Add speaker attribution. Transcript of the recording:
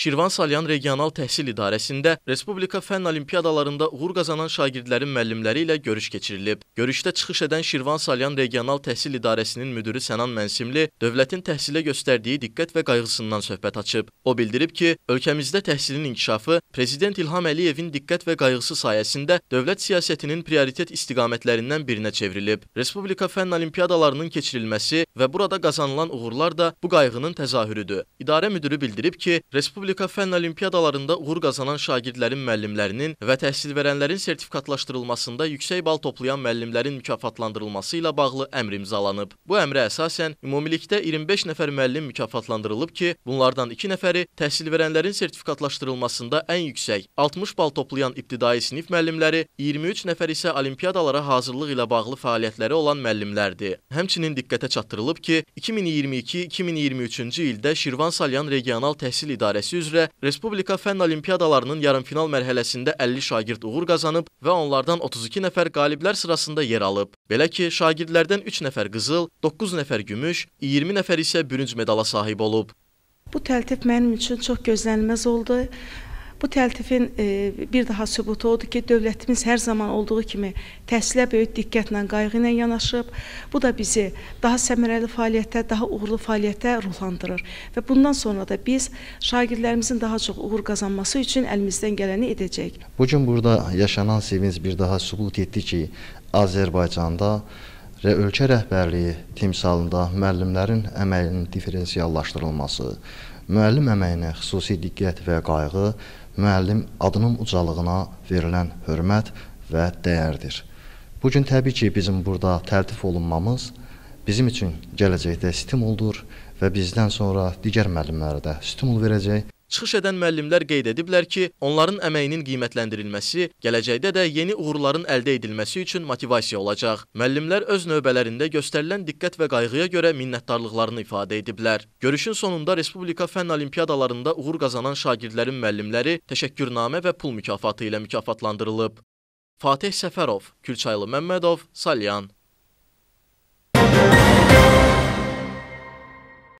Speaker 1: Şirvan-Salyan Regional Təhsil İdarəsində Respublika Fənn Olimpiadalarında uğur qazanan şagirdlərin müəllimləri ilə görüş keçirilib. Görüşdə çıxış edən Şirvan-Salyan Regional Təhsil İdarəsinin müdürü Sənan Mənsimli dövlətin təhsilə göstərdiyi diqqət və qayğısından söhbət açıb. O bildirib ki, ölkəmizdə təhsilin inkişafı Prezident İlham Əliyevin diqqət və qayğısı sayəsində dövlət siyasətinin prioritet istiqamətlərindən birinə çevrilib. Respublika Fənn Olimpiadalarının keçirilməsi və burada qazanılan uğurlar da bu qayğının təzahürüdür. İdarə müdürü bildirib ki, Respublika Respublika fənn olimpiadalarında uğur qazanan şagirdlərin müəllimlərinin və təhsil verənlərin sertifikatlaşdırılmasında yüksək bal toplayan müəllimlərin mükafatlandırılması ilə bağlı əmr imzalanıb. Bu əmrə əsasən ümumilikdə 25 nəfər müəllim mükafatlandırılıb ki, bunlardan 2 nəfəri təhsil verənlərin sertifikatlaşdırılmasında ən yüksək 60 bal toplayan ibtidai sinif müəllimləri, 23 nəfər isə olimpiadalara hazırlıq ilə bağlı fəaliyyətləri olan müəllimlərdir. Həmçinin diqqətə çatdırılıb ki, 2022-2023-cü ildə Şirvan Salyan Regional Təhsil İdarəsi üzrə Respublika fənn olimpiadalarının yarımfinal mərhələsində 50 şagird uğur qazanıb və onlardan 32 nəfər qaliblər sırasında yer alıb. Belə ki, şagirdlərdən 3 nəfər qızıl, 9 nəfər gümüş, 20 nəfər isə bürünc medala sahib olub.
Speaker 2: Bu təltif mənim üçün çox gözlənilməz oldu. Bu təltifin e, bir daha sübutu odur ki, dövlətimiz hər zaman olduğu kimi təhsilə böyük diqqətlə, qayğı ilə yanaşıb. Bu da bizi daha səmərəli fəaliyyətə, daha uğurlu fəaliyyətə ruhlandırır və bundan sonra da biz şagirdlərimizin daha çox uğur qazanması üçün əlimizdən gələni edəcəyik.
Speaker 3: Bu gün burada yaşanan sevinç bir daha sübut etdi ki, Azərbaycanda və ölkə rəhbərliyi timsalında müəllimlərin əməyinin diferensiyallaşdırılması, müəllim əməyinə xüsusi diqqət və qayğı müəllim adının ucalığına verilən hörmət və dəyərdir. Bu gün təbii ki, bizim burada təltif olunmamız bizim üçün gələcəkdə stimuldur və bizdən sonra digər müəllimlərə də stimul verəcək.
Speaker 1: Çıxış edən müəllimlər qeyd ediblər ki, onların əməyinin qiymətləndirilməsi gələcəkdə də yeni uğurların əldə edilməsi üçün motivasiya olacaq. Müəllimlər öz növbələrində göstərilən diqqət və qayğıya görə minnətdarlıqlarını ifadə ediblər. Görüşün sonunda Respublika Fənn Olimpiadalarında uğur qazanan şagirdlərin müəllimləri təşəkkürnamə və pul mükafatı ilə mükafatlandırılıb. Fatih Səfərov, Külçaylı Məmmədov, Salyan